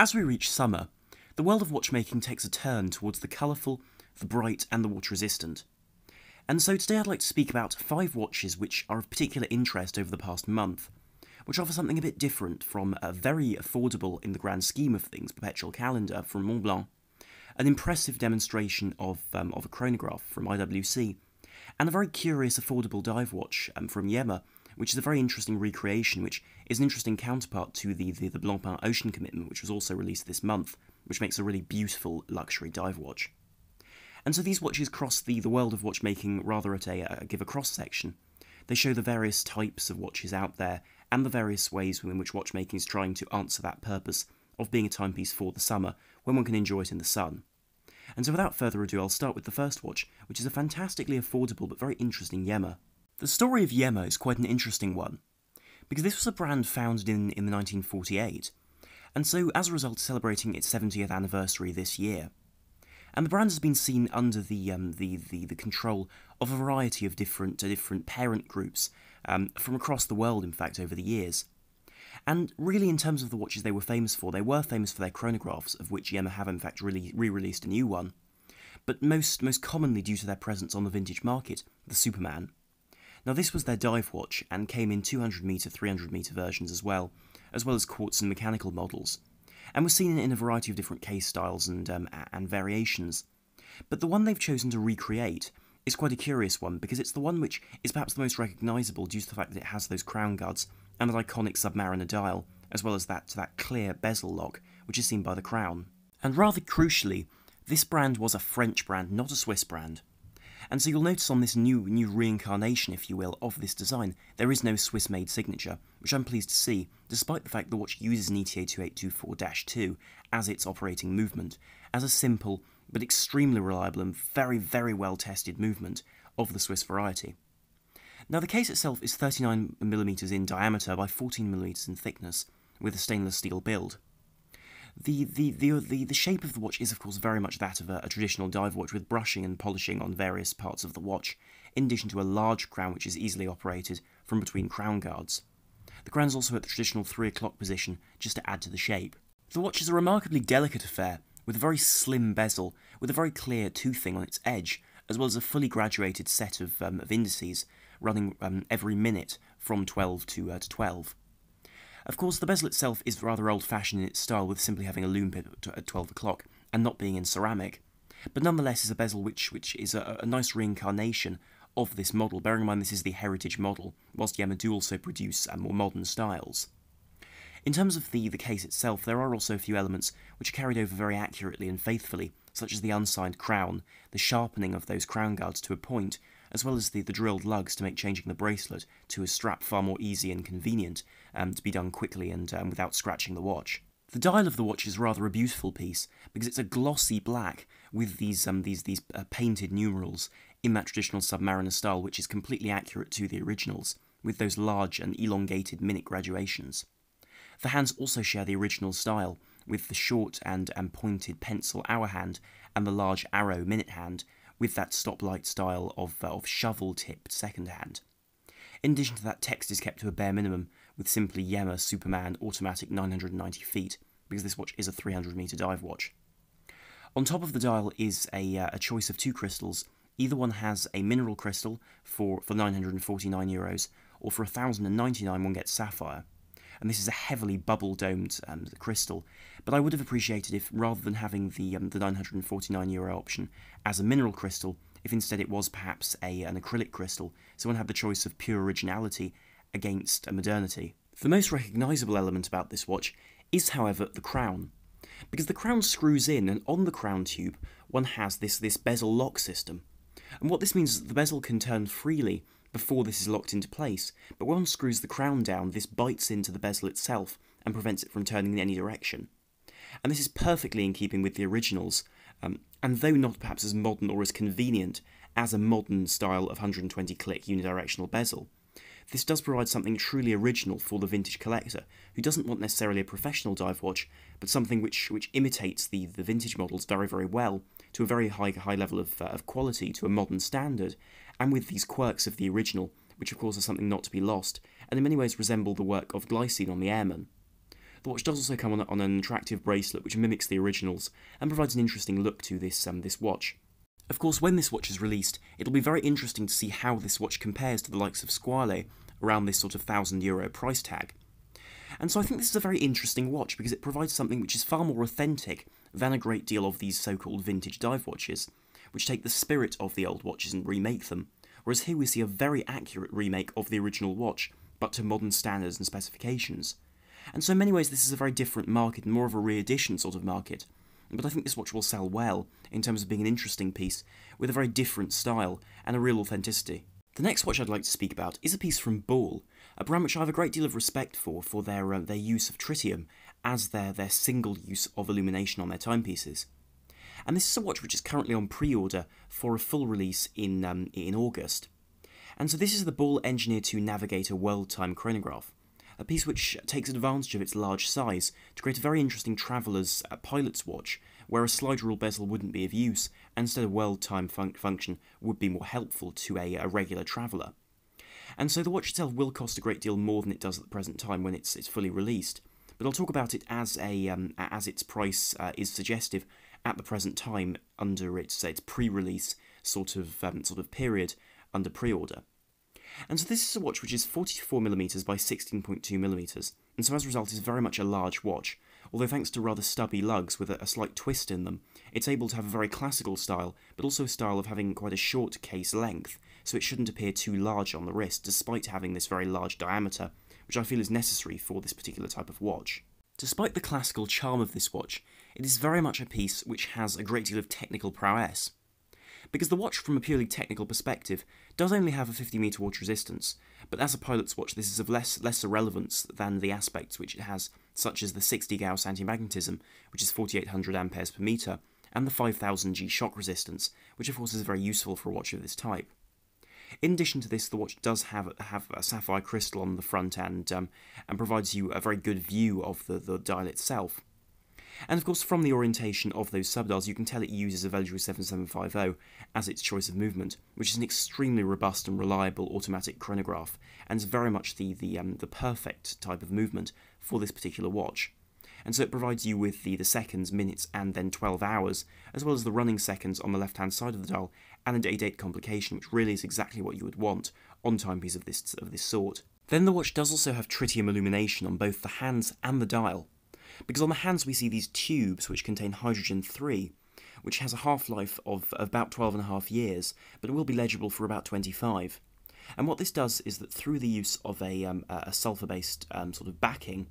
As we reach summer, the world of watchmaking takes a turn towards the colourful, the bright, and the water resistant. And so today I'd like to speak about five watches which are of particular interest over the past month, which offer something a bit different from a very affordable, in the grand scheme of things, perpetual calendar from Montblanc, an impressive demonstration of, um, of a chronograph from IWC, and a very curious affordable dive watch um, from Yema, which is a very interesting recreation, which is an interesting counterpart to the, the, the Blancpain Ocean Commitment, which was also released this month, which makes a really beautiful luxury dive watch. And so these watches cross the, the world of watchmaking rather at a, a give a cross section. They show the various types of watches out there and the various ways in which watchmaking is trying to answer that purpose of being a timepiece for the summer when one can enjoy it in the sun. And so without further ado, I'll start with the first watch, which is a fantastically affordable but very interesting Yema. The story of Yema is quite an interesting one, because this was a brand founded in, in 1948, and so as a result celebrating its 70th anniversary this year. And the brand has been seen under the, um, the, the, the, control of a variety of different, uh, different parent groups um, from across the world, in fact, over the years. And really, in terms of the watches they were famous for, they were famous for their chronographs, of which Yema have in fact really re-released a new one. But most most commonly due to their presence on the vintage market, the Superman, now this was their dive watch and came in 200 meter, 300 meter versions as well, as well as quartz and mechanical models, and was seen in a variety of different case styles and um, and variations. But the one they've chosen to recreate is quite a curious one because it's the one which is perhaps the most recognisable due to the fact that it has those crown guards and an iconic Submariner dial, as well as that that clear bezel lock which is seen by the crown. And rather crucially, this brand was a French brand, not a Swiss brand. And so you'll notice on this new, new reincarnation, if you will, of this design, there is no Swiss-made signature, which I'm pleased to see, despite the fact the watch uses an ETA 2824-2 as its operating movement, as a simple, but extremely reliable and very, very well-tested movement of the Swiss variety. Now the case itself is 39mm in diameter by 14mm in thickness, with a stainless steel build the, the, the, the, the shape of the watch is, of course, very much that of a, a traditional dive watch with brushing and polishing on various parts of the watch, in addition to a large crown which is easily operated from between crown guards. The crown is also at the traditional 3 o'clock position, just to add to the shape. The watch is a remarkably delicate affair, with a very slim bezel, with a very clear toothing on its edge, as well as a fully graduated set of, um, of indices running um, every minute from 12 to, uh, to 12. Of course, the bezel itself is rather old-fashioned in its style with simply having a loom pin at 12 o'clock and not being in ceramic, but nonetheless is a bezel which, which is a, a nice reincarnation of this model, bearing in mind this is the heritage model, whilst Yamaha do also produce uh, more modern styles. In terms of the, the case itself, there are also a few elements which are carried over very accurately and faithfully, such as the unsigned crown, the sharpening of those crown guards to a point, as well as the, the drilled lugs to make changing the bracelet to a strap far more easy and convenient, um, to be done quickly and um, without scratching the watch. The dial of the watch is rather a beautiful piece because it's a glossy black with these um, these these uh, painted numerals in that traditional Submariner style, which is completely accurate to the originals with those large and elongated minute graduations. The hands also share the original style with the short and, and um, pointed pencil hour hand and the large arrow minute hand, with that stoplight style of, uh, of shovel tipped second hand. In addition to that, text is kept to a bare minimum with simply Yammer Superman automatic 990 feet, because this watch is a 300 meter dive watch. On top of the dial is a, uh, a choice of two crystals. Either one has a mineral crystal for, for 949 euros, or for 1099 one gets sapphire and this is a heavily bubble domed um, crystal. But I would have appreciated if, rather than having the um, the 949 euro option as a mineral crystal, if instead it was perhaps a an acrylic crystal, someone had the choice of pure originality against a modernity. The most recognisable element about this watch is, however, the crown, because the crown screws in, and on the crown tube, one has this this bezel lock system. And what this means is that the bezel can turn freely before this is locked into place, but when one screws the crown down, this bites into the bezel itself and prevents it from turning in any direction. And this is perfectly in keeping with the originals, um, and though not perhaps as modern or as convenient as a modern style of 120 click unidirectional bezel, this does provide something truly original for the vintage collector, who doesn't want necessarily a professional dive watch, but something which, which imitates the, the vintage models very, very well, to a very high, high level of, uh, of quality, to a modern standard, and with these quirks of the original, which of course are something not to be lost, and in many ways resemble the work of glycine on the Airman. The watch does also come on, on an attractive bracelet which mimics the originals and provides an interesting look to this, um, this watch. Of course, when this watch is released, it'll be very interesting to see how this watch compares to the likes of Squale around this sort of thousand euro price tag. And so I think this is a very interesting watch because it provides something which is far more authentic than a great deal of these so called vintage dive watches, which take the spirit of the old watches and remake them. Whereas here we see a very accurate remake of the original watch, but to modern standards and specifications. And so in many ways this is a very different market, more of a re-edition sort of market. But I think this watch will sell well, in terms of being an interesting piece, with a very different style, and a real authenticity. The next watch I'd like to speak about is a piece from Ball, a brand which I have a great deal of respect for, for their, uh, their use of tritium as their, their single use of illumination on their timepieces and this is a watch which is currently on pre-order for a full release in, um, in August. And so this is the Ball Engineer 2 Navigator World Time Chronograph, a piece which takes advantage of its large size to create a very interesting traveller's uh, pilot's watch, where a slide rule bezel wouldn't be of use, and instead a world time fun- function would be more helpful to a, a regular traveller. And so the watch itself will cost a great deal more than it does at the present time when it's, it's fully released. But I'll talk about it as a um, as its price uh, is suggestive at the present time under its, its pre-release sort of um, sort of period under pre-order. And so this is a watch which is 44mm by 16.2mm, and so as a result is very much a large watch, although thanks to rather stubby lugs with a, a slight twist in them, it's able to have a very classical style, but also a style of having quite a short case length, so it shouldn't appear too large on the wrist despite having this very large diameter, which I feel is necessary for this particular type of watch. Despite the classical charm of this watch, it is very much a piece which has a great deal of technical prowess. Because the watch from a purely technical perspective does only have a 50 meter water resistance, but as a pilot's watch this is of less lesser relevance than the aspects which it has, such as the 60 Gauss anti-magnetism, which is 4800 amperes per meter, and the 5000 G shock resistance, which of course is very useful for a watch of this type. In addition to this, the watch does have have a sapphire crystal on the front end um, and provides you a very good view of the, the dial itself. And of course, from the orientation of those subdials, you can tell it uses a Velujo 7750 as its choice of movement, which is an extremely robust and reliable automatic chronograph, and is very much the the, um, the perfect type of movement for this particular watch and so it provides you with the, the seconds, minutes, and then 12 hours, as well as the running seconds on the left-hand side of the dial, and a day-date complication, which really is exactly what you would want on timepiece of this, of this sort. Then the watch does also have tritium illumination on both the hands and the dial, because on the hands we see these tubes which contain hydrogen-3, which has a half-life of about 12 and a half years, but will be legible for about 25. And what this does is that through the use of a, um, a sulfur-based um, sort of backing,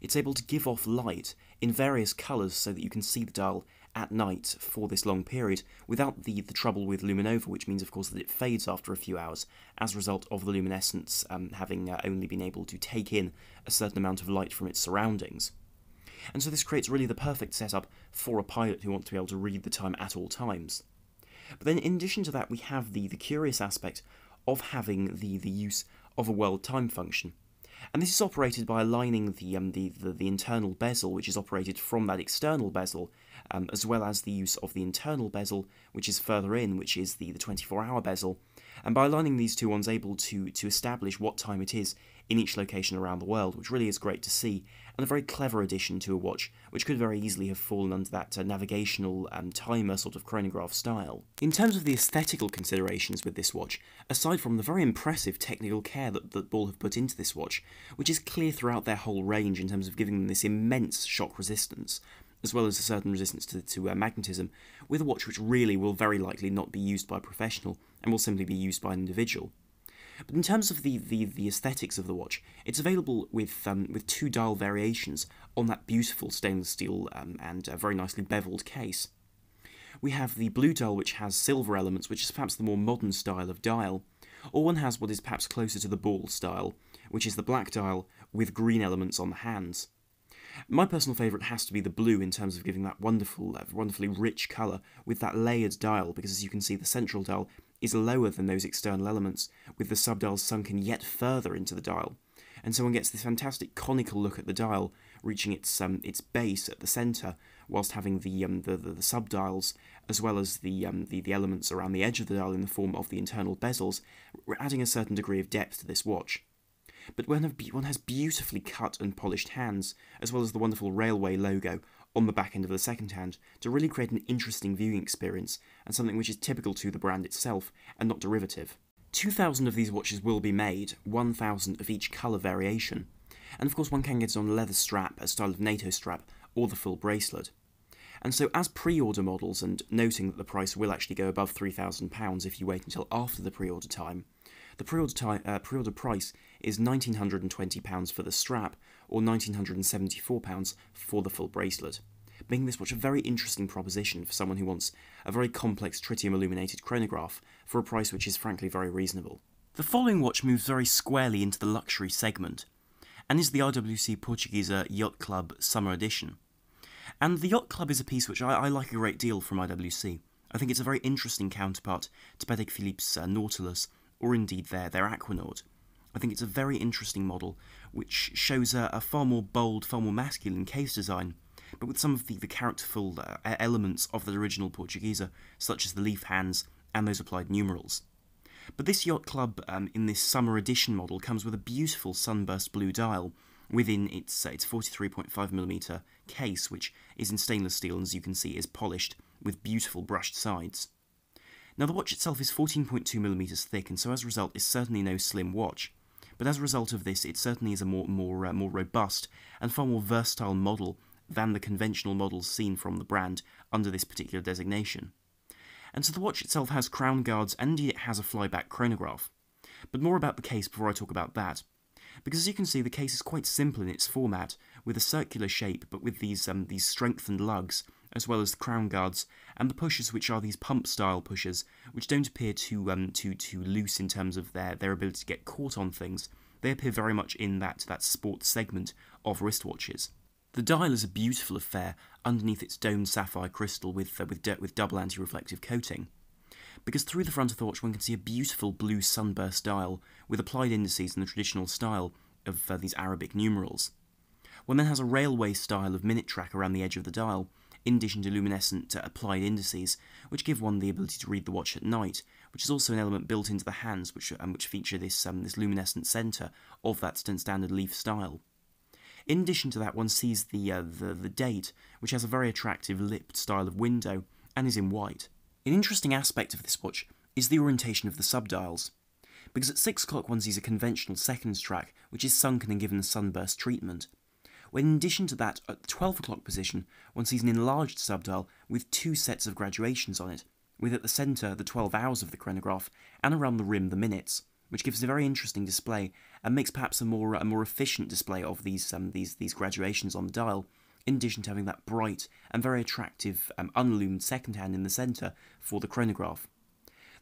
it's able to give off light in various colours so that you can see the dial at night for this long period without the, the trouble with luminova, which means, of course, that it fades after a few hours as a result of the luminescence um, having uh, only been able to take in a certain amount of light from its surroundings. And so this creates really the perfect setup for a pilot who wants to be able to read the time at all times. But then, in addition to that, we have the, the curious aspect of having the, the use of a world time function and this is operated by aligning the, um, the, the, the, internal bezel, which is operated from that external bezel, um, as well as the use of the internal bezel, which is further in, which is the, the 24-hour bezel, and by aligning these two, one's able to, to establish what time it is in each location around the world, which really is great to see, and a very clever addition to a watch, which could very easily have fallen under that uh, navigational um, timer sort of chronograph style. In terms of the aesthetical considerations with this watch, aside from the very impressive technical care that, that Ball have put into this watch, which is clear throughout their whole range in terms of giving them this immense shock resistance, as well as a certain resistance to, to uh, magnetism, with a watch which really will very likely not be used by a professional and will simply be used by an individual. But in terms of the, the, the aesthetics of the watch, it's available with um, with two dial variations on that beautiful stainless steel um, and uh, very nicely beveled case. We have the blue dial, which has silver elements, which is perhaps the more modern style of dial, or one has what is perhaps closer to the ball style, which is the black dial with green elements on the hands. My personal favourite has to be the blue in terms of giving that wonderful, uh, wonderfully rich colour with that layered dial, because as you can see, the central dial is lower than those external elements, with the subdials sunken yet further into the dial. And so one gets this fantastic conical look at the dial, reaching its um, its base at the centre, whilst having the um, the, the, the subdials as well as the, um, the the elements around the edge of the dial in the form of the internal bezels, adding a certain degree of depth to this watch but one has beautifully cut and polished hands, as well as the wonderful railway logo on the back end of the second hand, to really create an interesting viewing experience and something which is typical to the brand itself and not derivative. 2,000 of these watches will be made, 1,000 of each colour variation, and of course one can get it on a leather strap, a style of NATO strap, or the full bracelet. And so, as pre order models, and noting that the price will actually go above £3,000 if you wait until after the pre order time, the pre order, uh, pre -order price is £1,920 for the strap or £1,974 for the full bracelet, making this watch a very interesting proposition for someone who wants a very complex tritium illuminated chronograph for a price which is frankly very reasonable. The following watch moves very squarely into the luxury segment and is the IWC Portuguesa Yacht Club Summer Edition. And the Yacht Club is a piece which I, I like a great deal from IWC. I think it's a very interesting counterpart to Patek Philippe's uh, Nautilus, or indeed their, their Aquanaut. I think it's a very interesting model which shows a, a far more bold, far more masculine case design, but with some of the, the characterful uh, elements of the original Portuguesa, such as the leaf hands and those applied numerals. But this yacht club um, in this summer edition model comes with a beautiful sunburst blue dial within its, uh, its 43.5mm case, which is in stainless steel and as you can see is polished with beautiful brushed sides. Now the watch itself is 14.2mm thick and so as a result is certainly no slim watch, but as a result of this, it certainly is a more more uh, more robust and far more versatile model than the conventional models seen from the brand under this particular designation. And so the watch itself has crown guards and indeed it has a flyback chronograph. But more about the case before I talk about that. Because as you can see, the case is quite simple in its format, with a circular shape but with these, um, these strengthened lugs as well as the crown guards, and the pushers, which are these pump-style pushers, which don't appear too um, too too loose in terms of their their ability to get caught on things. They appear very much in that that sports segment of wristwatches. The dial is a beautiful affair underneath its domed sapphire crystal with uh, with with double anti-reflective coating. Because through the front of the watch one can see a beautiful blue sunburst dial with applied indices in the traditional style of uh, these Arabic numerals. One then has a railway style of minute track around the edge of the dial, in addition to luminescent applied indices, which give one the ability to read the watch at night, which is also an element built into the hands, which, um, which feature this, um, this luminescent centre of that standard leaf style. In addition to that, one sees the, uh, the, the date, which has a very attractive lipped style of window, and is in white. An interesting aspect of this watch is the orientation of the subdials because at 6 o'clock one sees a conventional seconds track, which is sunken and given sunburst treatment, when in addition to that, at the 12 o'clock position, one sees an enlarged subdial with two sets of graduations on it, with at the centre the 12 hours of the chronograph, and around the rim the minutes, which gives a very interesting display, and makes perhaps a more, a more efficient display of these, um, these, these graduations on the dial, in addition to having that bright and very attractive um, unloomed second hand in the centre for the chronograph.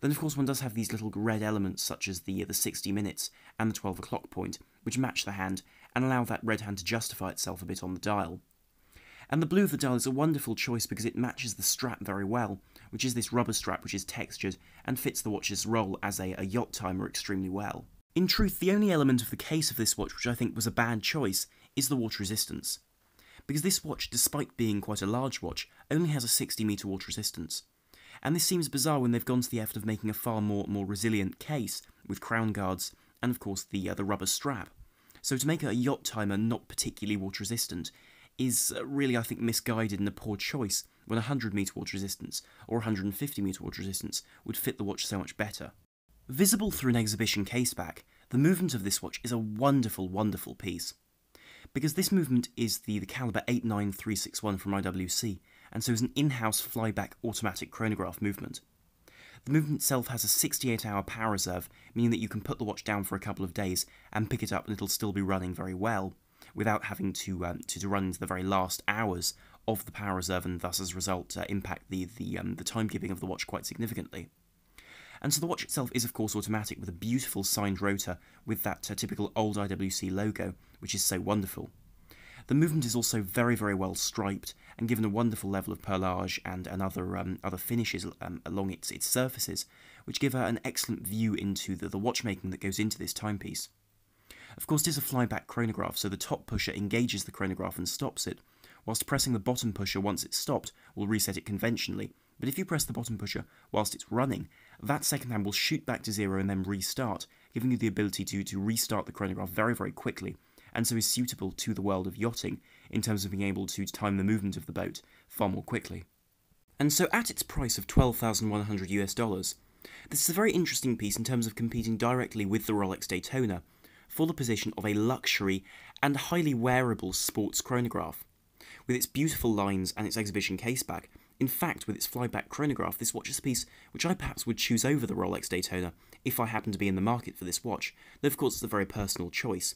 Then, of course, one does have these little red elements such as the, uh, the 60 minutes and the 12 o'clock point, which match the hand and allow that red hand to justify itself a bit on the dial. And the blue of the dial is a wonderful choice because it matches the strap very well, which is this rubber strap which is textured and fits the watch's role as a, a yacht timer extremely well. In truth, the only element of the case of this watch which I think was a bad choice is the water resistance. Because this watch, despite being quite a large watch, only has a 60 meter water resistance. And this seems bizarre when they've gone to the effort of making a far more, more resilient case, with crown guards, and of course the, uh, the rubber strap. So to make a yacht timer not particularly water resistant is uh, really, I think, misguided and a poor choice when 100 metre water resistance or 150 metre water resistance would fit the watch so much better. Visible through an exhibition caseback, the movement of this watch is a wonderful, wonderful piece. Because this movement is the, the caliber 89361 from IWC, and so is an in-house flyback automatic chronograph movement. The movement itself has a 68 hour power reserve, meaning that you can put the watch down for a couple of days and pick it up and it'll still be running very well without having to, um, to, run into the very last hours of the power reserve and thus as a result uh, impact the, the, um, the timekeeping of the watch quite significantly. And so the watch itself is of course automatic with a beautiful signed rotor with that uh, typical old IWC logo, which is so wonderful. The movement is also very, very well striped and given a wonderful level of perlage and, and other, um, other finishes um, along its, its surfaces, which give her an excellent view into the, the watchmaking that goes into this timepiece. Of course, it is a flyback chronograph, so the top pusher engages the chronograph and stops it, whilst pressing the bottom pusher once it's stopped will reset it conventionally, but if you press the bottom pusher whilst it's running, that second hand will shoot back to zero and then restart, giving you the ability to, to restart the chronograph very, very quickly, and so is suitable to the world of yachting in terms of being able to time the movement of the boat far more quickly. And so, at its price of 12,100 US dollars, this is a very interesting piece in terms of competing directly with the Rolex Daytona for the position of a luxury and highly wearable sports chronograph. With its beautiful lines and its exhibition caseback, in fact, with its flyback chronograph, this watch is a piece which I perhaps would choose over the Rolex Daytona if I happened to be in the market for this watch, though of course it's a very personal choice.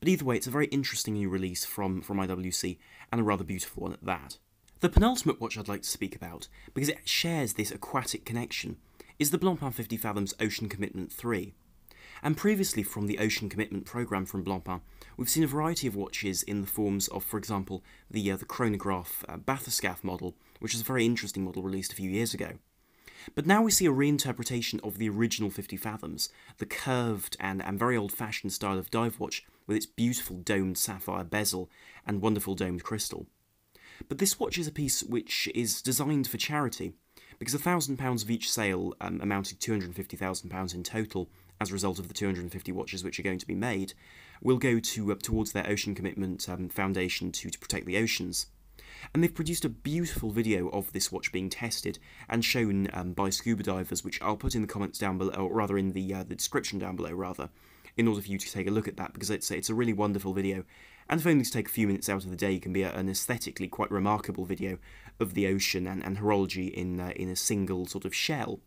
But either way, it's a very interesting new release from, from IWC, and a rather beautiful one at that. The penultimate watch I'd like to speak about, because it shares this aquatic connection, is the Blancpain 50 Fathoms Ocean Commitment 3. And previously from the Ocean Commitment programme from Blancpain, we've seen a variety of watches in the forms of, for example, the, uh, the chronograph uh, model, which is a very interesting model released a few years ago. But now we see a reinterpretation of the original 50 Fathoms, the curved and, and very old fashioned style of dive watch with its beautiful domed sapphire bezel and wonderful domed crystal. But this watch is a piece which is designed for charity, because £1,000 of each sale um, amounted to £250,000 in total as a result of the 250 watches which are going to be made, will go to uh, towards their ocean commitment um, foundation to, to protect the oceans. And they've produced a beautiful video of this watch being tested and shown um, by scuba divers, which I'll put in the comments down below, or rather in the, uh, the description down below, rather, in order for you to take a look at that, because it's, it's a really wonderful video. And if only to take a few minutes out of the day can be a, an aesthetically quite remarkable video of the ocean and, and horology in, uh, in a single sort of shell.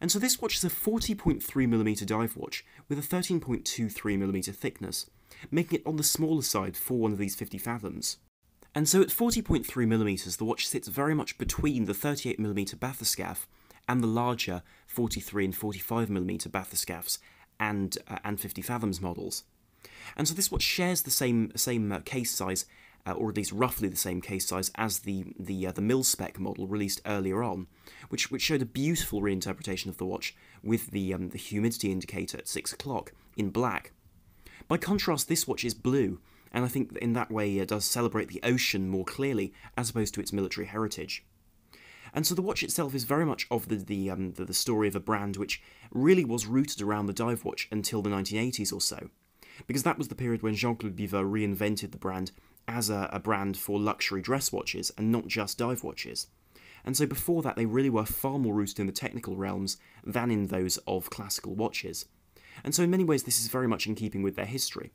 And so this watch is a 40.3mm dive watch with a 13.23mm thickness, making it on the smaller side for one of these 50 fathoms. And so at 40.3mm, the watch sits very much between the 38mm bathyscaphe and the larger 43 and 45mm bathyscaphes and, uh, and 50 fathoms models. And so this watch shares the same, same uh, case size, uh, or at least roughly the same case size, as the, the, uh, the mil-spec model released earlier on, which, which showed a beautiful reinterpretation of the watch with the, um, the humidity indicator at 6 o'clock in black. By contrast, this watch is blue, and I think in that way it does celebrate the ocean more clearly as opposed to its military heritage. And so the watch itself is very much of the the, um, the, the story of a brand which really was rooted around the dive watch until the 1980s or so, because that was the period when Jean-Claude Biver reinvented the brand as a, a brand for luxury dress watches and not just dive watches. And so before that, they really were far more rooted in the technical realms than in those of classical watches. And so in many ways, this is very much in keeping with their history.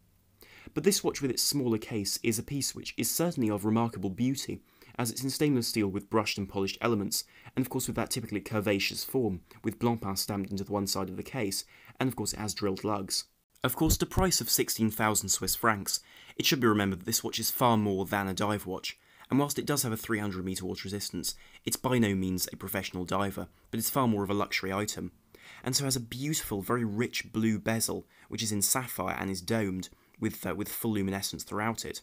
But this watch with its smaller case is a piece which is certainly of remarkable beauty, as it's in stainless steel with brushed and polished elements, and of course with that typically curvaceous form, with Blancpain stamped into the one side of the case, and of course it has drilled lugs. Of course, the price of 16,000 Swiss francs, it should be remembered that this watch is far more than a dive watch, and whilst it does have a 300 meter water resistance, it's by no means a professional diver, but it's far more of a luxury item. And so has a beautiful, very rich blue bezel, which is in sapphire and is domed, with, uh, with full luminescence throughout it.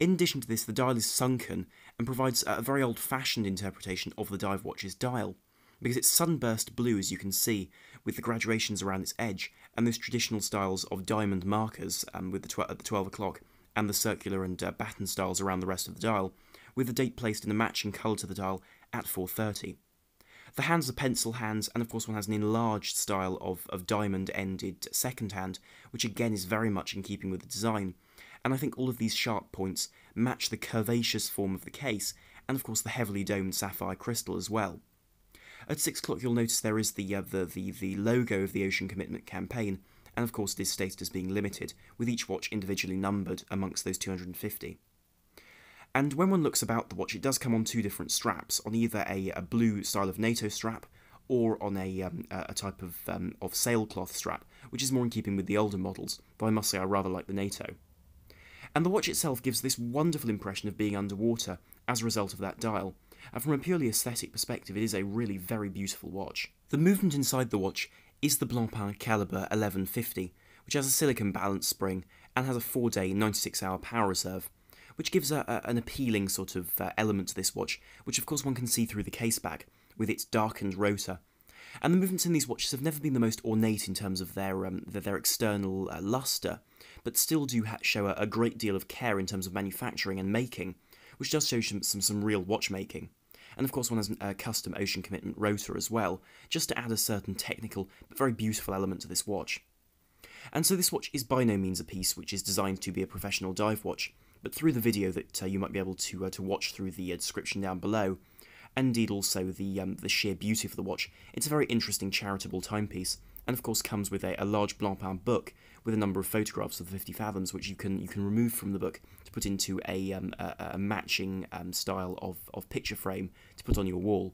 In addition to this, the dial is sunken and provides a very old fashioned interpretation of the dive watch's dial, because it's sunburst blue as you can see, with the graduations around its edge, and those traditional styles of diamond markers um, with the tw- at the 12 o'clock and the circular and uh, batten styles around the rest of the dial, with the date placed in the matching colour to the dial at 4.30. The hands are pencil hands, and of course one has an enlarged style of, of diamond-ended second hand, which again is very much in keeping with the design. And I think all of these sharp points match the curvaceous form of the case, and of course the heavily domed sapphire crystal as well. At 6 o'clock you'll notice there is the, uh, the, the, the logo of the Ocean Commitment Campaign, and of course it is stated as being limited, with each watch individually numbered amongst those 250. And when one looks about the watch, it does come on two different straps, on either a, a blue style of NATO strap or on a, um, a type of, um, of sailcloth strap, which is more in keeping with the older models, though I must say I rather like the NATO. And the watch itself gives this wonderful impression of being underwater as a result of that dial, and from a purely aesthetic perspective it is a really very beautiful watch. The movement inside the watch is the Blancpain Calibre 1150, which has a silicon balance spring and has a 4-day 96-hour power reserve, which gives a, a, an appealing sort of uh, element to this watch, which of course one can see through the case bag, with its darkened rotor. And the movements in these watches have never been the most ornate in terms of their um, their, their, external uh, luster, but still do show a, a, great deal of care in terms of manufacturing and making, which does show some some, some real watchmaking. And of course, one has a custom ocean commitment rotor as well, just to add a certain technical but very beautiful element to this watch. And so this watch is by no means a piece which is designed to be a professional dive watch but through the video that uh, you might be able to, uh, to watch through the uh, description down below, and indeed also the, um, the sheer beauty of the watch. It's a very interesting charitable timepiece, and of course comes with a, a large Blancpain book with a number of photographs of the 50 fathoms, which you can you can remove from the book to put into a, um, a, a, matching um, style of, of picture frame to put on your wall.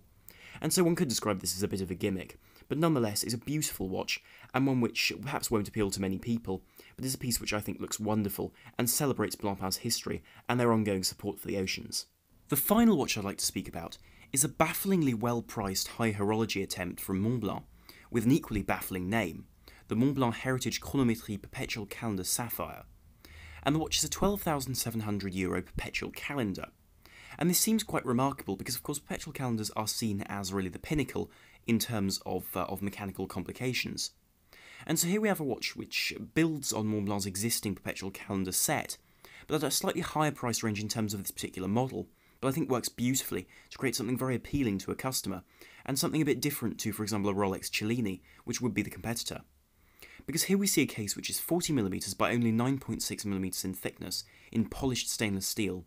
And so one could describe this as a bit of a gimmick but nonetheless is a beautiful watch and one which perhaps won't appeal to many people, but is a piece which I think looks wonderful and celebrates Blancpain's history and their ongoing support for the oceans. The final watch I'd like to speak about is a bafflingly well-priced high horology attempt from Montblanc, with an equally baffling name, the Montblanc Heritage Chronometrie Perpetual Calendar Sapphire. And the watch is a 12,700 euro perpetual calendar. And this seems quite remarkable because, of course, perpetual calendars are seen as really the pinnacle in terms of, uh, of mechanical complications. And so here we have a watch which builds on Montblanc's existing perpetual calendar set, but at a slightly higher price range in terms of this particular model, but I think works beautifully to create something very appealing to a customer, and something a bit different to, for example, a Rolex Cellini, which would be the competitor. Because here we see a case which is 40mm by only 9.6mm in thickness, in polished stainless steel,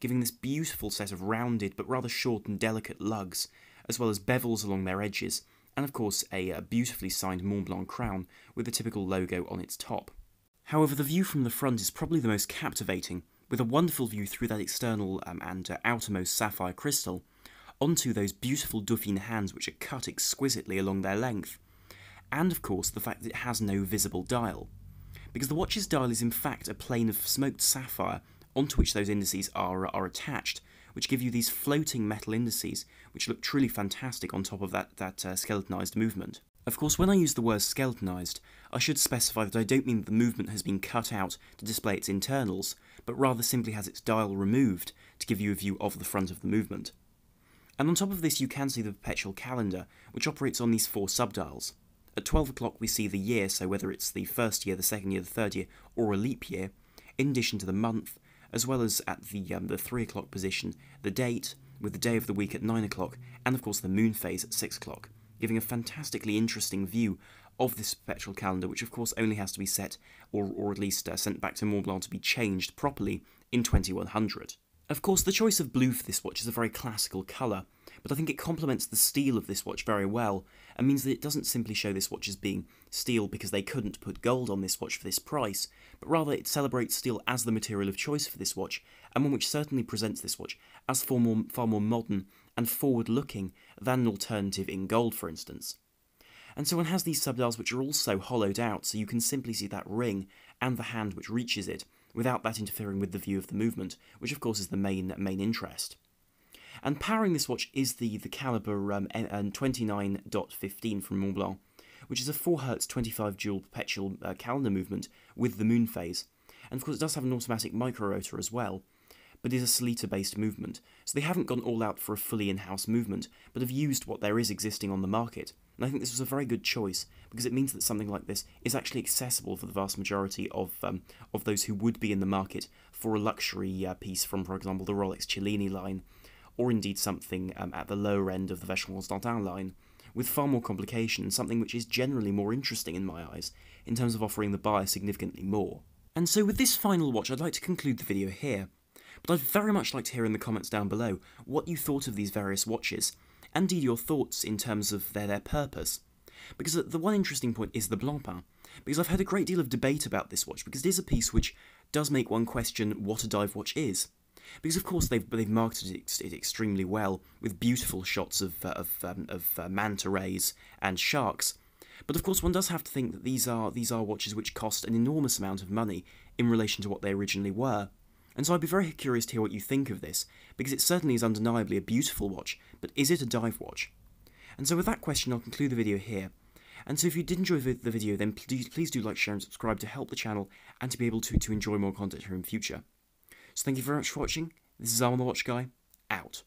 giving this beautiful set of rounded but rather short and delicate lugs as well as bevels along their edges, and of course a, uh, beautifully signed Mont Blanc crown with the typical logo on its top. However, the view from the front is probably the most captivating, with a wonderful view through that external um, and uh, outermost sapphire crystal onto those beautiful Dauphine hands which are cut exquisitely along their length, and of course the fact that it has no visible dial, because the watch's dial is in fact a plane of smoked sapphire onto which those indices are, uh, are attached, which give you these floating metal indices, which look truly fantastic on top of that, that uh, skeletonized movement. Of course, when I use the word skeletonized, I should specify that I don't mean that the movement has been cut out to display its internals, but rather simply has its dial removed to give you a view of the front of the movement. And on top of this you can see the perpetual calendar, which operates on these four subdials. At 12 o'clock we see the year, so whether it's the first year, the second year, the third year, or a leap year, in addition to the month, as well as at the, um, the 3 o'clock position, the date, with the day of the week at 9 o'clock, and of course the moon phase at 6 o'clock, giving a fantastically interesting view of this perpetual calendar, which of course only has to be set, or, or at least uh, sent back to Mont Blanc to be changed properly in 2100. Of course, the choice of blue for this watch is a very classical colour, but I think it complements the steel of this watch very well, and means that it doesn't simply show this watch as being steel because they couldn't put gold on this watch for this price, but rather it celebrates steel as the material of choice for this watch, and one which certainly presents this watch as far more, far more modern and forward-looking than an alternative in gold, for instance. And so one has these subdials which are also hollowed out, so you can simply see that ring and the hand which reaches it, without that interfering with the view of the movement, which of course is the main main interest. And powering this watch is the, the caliber um, uh, 29.15 from Montblanc, which is a 4Hz 25 joule perpetual uh, calendar movement with the moon phase. And of course, it does have an automatic micro rotor as well, but is a Solita based movement, so they haven't gone all out for a fully in house movement, but have used what there is existing on the market. And I think this was a very good choice, because it means that something like this is actually accessible for the vast majority of, um, of those who would be in the market for a luxury uh, piece from, for example, the Rolex Cellini line, or indeed something um, at the lower end of the Vacheron Constantin line with far more complication something which is generally more interesting in my eyes, in terms of offering the buyer significantly more. And so with this final watch I'd like to conclude the video here. But I'd very much like to hear in the comments down below what you thought of these various watches, and indeed your thoughts in terms of their, their purpose. Because the one interesting point is the Blancpain, because I've heard a great deal of debate about this watch, because it is a piece which does make one question what a dive watch is. Because of course they've they've marketed it, it extremely well with beautiful shots of uh, of, um, of uh, manta rays and sharks, but of course, one does have to think that these are these are watches which cost an enormous amount of money in relation to what they originally were. And so I'd be very curious to hear what you think of this, because it certainly is undeniably a beautiful watch, but is it a dive watch? And so with that question I'll conclude the video here. And so if you did enjoy the video then please, do like, share and subscribe to help the channel and to be able to, to enjoy more content here in future. So thank you very much for watching, this is Arm the Watch Guy, out.